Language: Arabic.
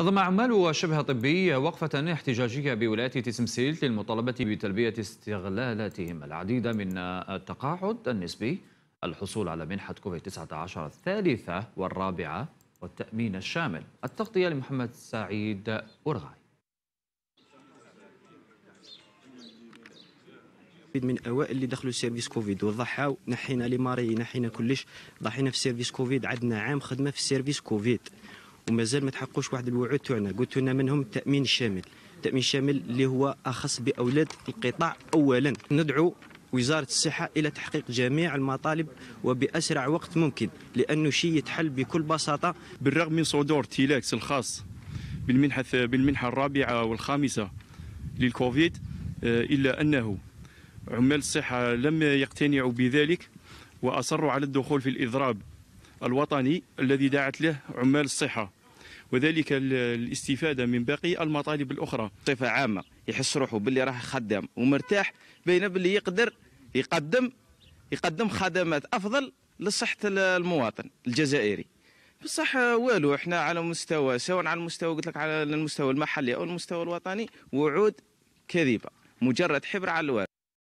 نظم عمال شبه طبي وقفة احتجاجية بولاية تسمسيل للمطالبة بتلبية استغلالاتهم العديدة من التقاعد النسبي الحصول على منحة كوفيد-19 الثالثة والرابعة والتأمين الشامل التغطية لمحمد سعيد أرغاي من اوائل اللي دخلوا سيرفيس كوفيد وضحاو نحينا لي ماري نحينا كلش ضحينا في سيرفيس كوفيد عندنا عام خدمه في سيرفيس كوفيد ومازال ما تحققوش واحد الوعود تاعنا قلت لنا منهم التامين الشامل التامين الشامل اللي هو اخص باولاد القطاع اولا ندعو وزارة الصحة إلى تحقيق جميع المطالب وبأسرع وقت ممكن لأنه شيء يتحل بكل بساطة بالرغم من صدور تيلاكس الخاص بالمنحة بالمنحة الرابعة والخامسة للكوفيد آه، إلا أنه عمال الصحة لم يقتنعوا بذلك وأصروا على الدخول في الإضراب الوطني الذي دعت له عمال الصحة وذلك الاستفادة من باقي المطالب الأخرى بصفة عامة يحس روحه باللي راه خدام ومرتاح بين باللي يقدر يقدم يقدم خدمات أفضل لصحة المواطن الجزائري بصح والو احنا على مستوى سواء على المستوى قلت لك على المستوى المحلي او المستوى الوطني وعود كذبه مجرد حبر على الورق